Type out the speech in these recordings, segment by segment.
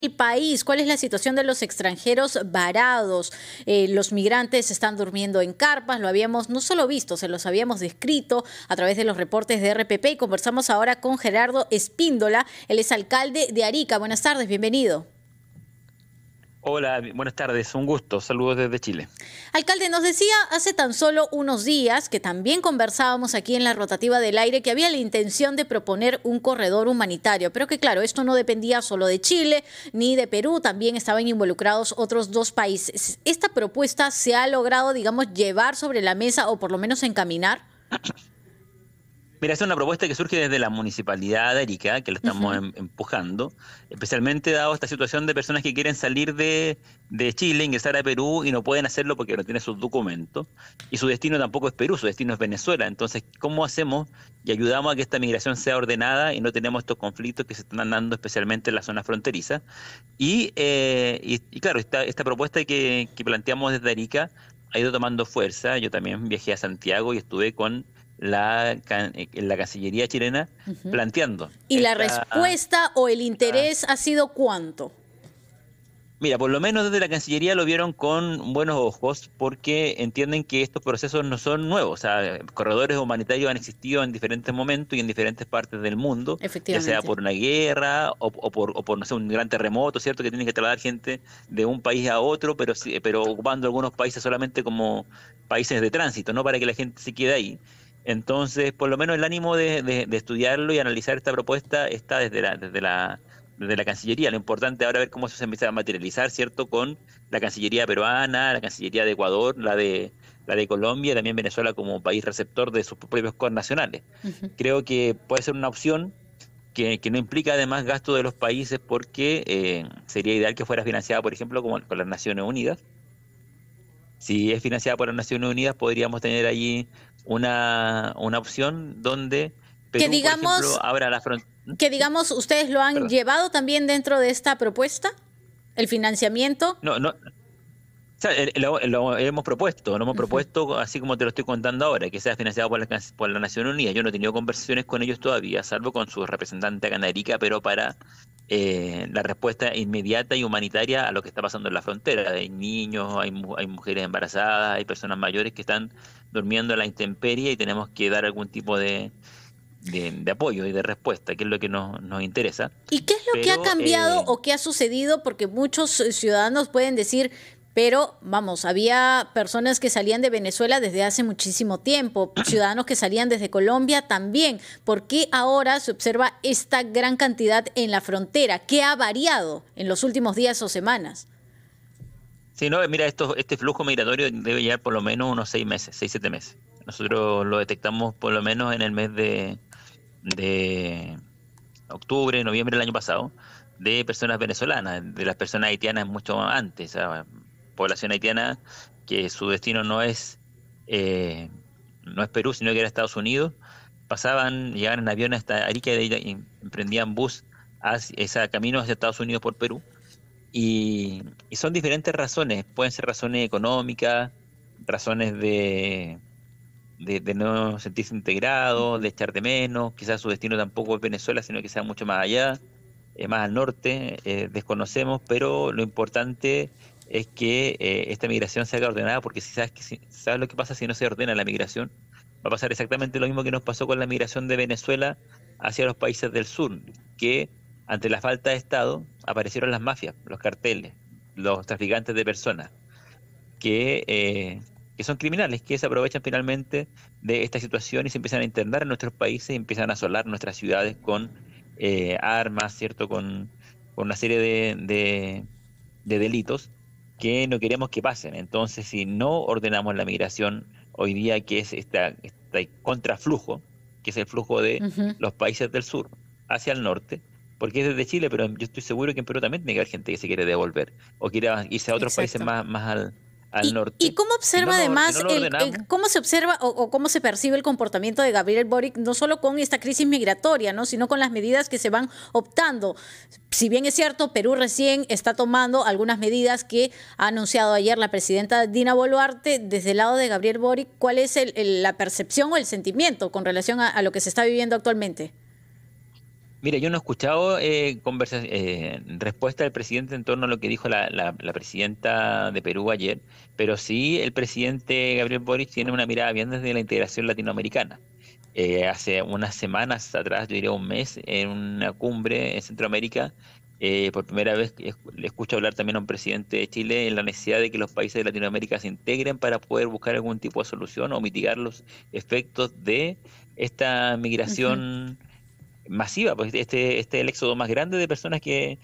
el país, cuál es la situación de los extranjeros varados. Eh, los migrantes están durmiendo en carpas, lo habíamos no solo visto, se los habíamos descrito a través de los reportes de RPP y conversamos ahora con Gerardo Espíndola, él es alcalde de Arica. Buenas tardes, bienvenido. Hola, buenas tardes, un gusto, saludos desde Chile. Alcalde, nos decía hace tan solo unos días que también conversábamos aquí en la rotativa del aire que había la intención de proponer un corredor humanitario, pero que claro, esto no dependía solo de Chile ni de Perú, también estaban involucrados otros dos países. ¿Esta propuesta se ha logrado, digamos, llevar sobre la mesa o por lo menos encaminar? Mira, es una propuesta que surge desde la municipalidad de Arica, que lo estamos em, empujando, especialmente dado esta situación de personas que quieren salir de, Chile, ingresar a Perú y no pueden hacerlo porque no tienen sus documentos. Y su destino tampoco es Perú, su destino es Venezuela. Entonces, ¿cómo hacemos y ayudamos a que esta migración sea ordenada y no tenemos estos conflictos que se están dando especialmente en la zona fronteriza? Eh, y, claro, esta, esta propuesta que, que planteamos desde Arica ha ido tomando fuerza. Yo también viajé a Santiago y estuve con la, eh, la Cancillería chilena planteando. ¿Y la respuesta o el interés ah. ha sido cuánto? Mira, por lo menos desde la Cancillería lo vieron con buenos ojos porque entienden que estos procesos no son nuevos. corredores humanitarios han existido en diferentes momentos y en diferentes partes del mundo. Ya sea por una guerra o, o por, no sé, un gran terremoto, ¿cierto? Que tienen que trasladar gente de un país a otro, pero, pero ocupando algunos países solamente como países de tránsito, ¿no? Para que la gente se quede ahí. Entonces, por lo menos el ánimo de, estudiarlo y analizar esta propuesta está desde la, la, Cancillería. Lo importante ahora es ver cómo eso se empieza a materializar, ¿cierto? Con la Cancillería peruana, la Cancillería de Ecuador, la de, la de Colombia, también Venezuela como país receptor de sus propios connacionales. nacionales. Creo que puede ser una opción que, no implica además gasto de los países porque eh, sería ideal que fuera financiada, por ejemplo, como con las Naciones Unidas. Si es financiada por las Naciones Unidas, podríamos tener allí una, una opción donde que digamos, la Que digamos, ustedes lo han llevado también dentro de esta propuesta, el financiamiento. No, no. O sea, lo, hemos propuesto, lo hemos propuesto así como te lo estoy contando ahora, que sea financiado por la, por la Nación Unida. Yo no he tenido conversaciones con ellos todavía, salvo con su representante acá en Arica, pero para eh, la respuesta inmediata y humanitaria a lo que está pasando en la frontera. Hay niños, hay, hay, mujeres embarazadas, hay personas mayores que están durmiendo en la intemperie y tenemos que dar algún tipo de, de, apoyo y de respuesta, que es lo que nos, nos interesa. ¿Y qué es lo que ha cambiado eh, o qué ha sucedido? Porque muchos eh, ciudadanos pueden decir, pero vamos, había personas que salían de Venezuela desde hace muchísimo tiempo, ciudadanos que salían desde Colombia también. ¿Por qué ahora se observa esta gran cantidad en la frontera? ¿Qué ha variado en los últimos días o semanas? Sí, no, mira, esto, este flujo migratorio debe llegar por lo menos unos seis meses, seis, siete meses. Nosotros lo detectamos por lo menos en el mes de, octubre, noviembre del año pasado, de personas venezolanas, de las personas haitianas mucho antes, población haitiana que su destino no es, eh, no es Perú, sino que era Estados Unidos, pasaban, llegaban en avión hasta Arica y emprendían bus hacia, camino hacia Estados Unidos por Perú. Y, son diferentes razones, pueden ser razones económicas, razones de, de, no sentirse integrado, de echar de menos, quizás su destino tampoco es Venezuela, sino que sea mucho más allá, eh, más al norte, eh, desconocemos, pero lo importante es que eh, esta migración se haga ordenada, porque si sabes, que sabes lo que pasa si no se ordena la migración, va a pasar exactamente lo mismo que nos pasó con la migración de Venezuela hacia los países del sur, que ante la falta de Estado aparecieron las mafias, los carteles, los traficantes de personas, que, eh, que son criminales, que se aprovechan finalmente de esta situación y se empiezan a internar en nuestros países y empiezan a asolar nuestras ciudades con eh, armas, ¿cierto? Con, una serie de, de delitos que no queremos que pasen. Entonces, si no ordenamos la migración hoy día, que es esta, este contraflujo, que es el flujo de los países del sur hacia el norte, porque es desde Chile, pero yo estoy seguro que en Perú también tiene que haber gente que se quiere devolver o quiere irse a otros países más, más al, ¿Y, cómo observa además, cómo se observa o, cómo se percibe el comportamiento de Gabriel Boric, no solo con esta crisis migratoria, ¿no? sino con las medidas que se van optando? Si bien es cierto, Perú recién está tomando algunas medidas que ha anunciado ayer la presidenta Dina Boluarte, desde el lado de Gabriel Boric, ¿cuál es la percepción o el sentimiento con relación a lo que se está viviendo actualmente? Mira, yo no he escuchado eh, eh, respuesta del presidente en torno a lo que dijo la, presidenta de Perú ayer, pero sí el presidente Gabriel Boric tiene una mirada bien desde la integración latinoamericana. Eh, hace unas semanas atrás, yo diría un mes, en una cumbre en Centroamérica, eh, por primera vez le escucho hablar también a un presidente de Chile en la necesidad de que los países de Latinoamérica se integren para poder buscar algún tipo de solución o mitigar los efectos de esta migración masiva, pues este, este es el éxodo más grande de personas que,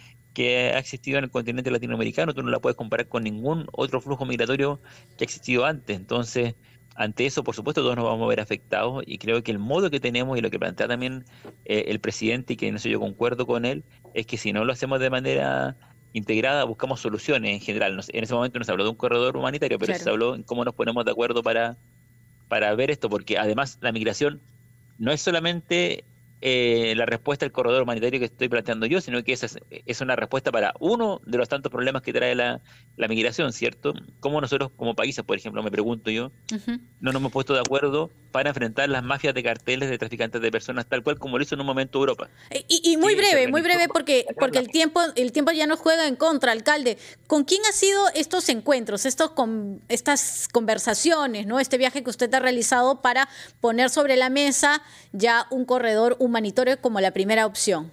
ha existido en el continente latinoamericano, tú no la puedes comparar con ningún otro flujo migratorio que ha existido antes. Entonces, ante eso, por supuesto, todos nos vamos a ver afectados y creo que el modo que tenemos y lo que plantea también eh, el presidente, y que en eso yo concuerdo con él, es que si no lo hacemos de manera integrada, buscamos soluciones en general. en ese momento nos habló de un corredor humanitario, pero se habló en cómo nos ponemos de acuerdo para, para ver esto, porque además la migración no es solamente eh, la respuesta al corredor humanitario que estoy planteando yo, sino que esa es, una respuesta para uno de los tantos problemas que trae la, migración, ¿cierto? Como nosotros como países, por ejemplo, me pregunto yo, no nos hemos puesto de acuerdo para enfrentar las mafias de carteles de traficantes de personas, tal cual como lo hizo en un momento Europa. Eh, y, muy breve, muy breve, porque, porque el, tiempo, el tiempo ya no juega en contra, alcalde. ¿Con quién han sido estos encuentros, estos con, estas conversaciones, ¿no? este viaje que usted ha realizado para poner sobre la mesa ya un corredor humanitario como la primera opción?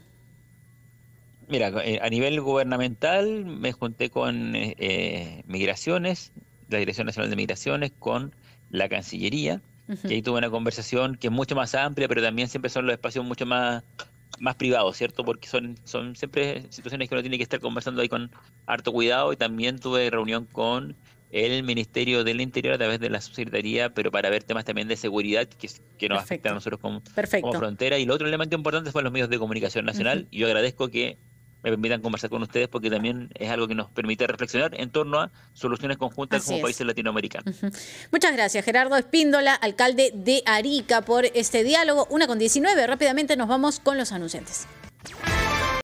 Mira, eh, a nivel gubernamental me junté con eh, Migraciones, la Dirección Nacional de Migraciones, con la Cancillería, que ahí tuve una conversación que es mucho más amplia, pero también siempre son los espacios mucho más, más privados, ¿cierto? Porque son, son siempre situaciones que uno tiene que estar conversando ahí con harto cuidado y también tuve reunión con el Ministerio del Interior a través de la Subsecretaría, pero para ver temas también de seguridad que, que nos afectan a nosotros como, frontera. Y el otro elemento importante son los medios de comunicación nacional. y yo agradezco que me permitan conversar con ustedes porque también es algo que nos permite reflexionar en torno a soluciones conjuntas como países latinoamericanos. Muchas gracias, Gerardo Espíndola, alcalde de Arica, por este diálogo. Una con 19. Rápidamente nos vamos con los anunciantes.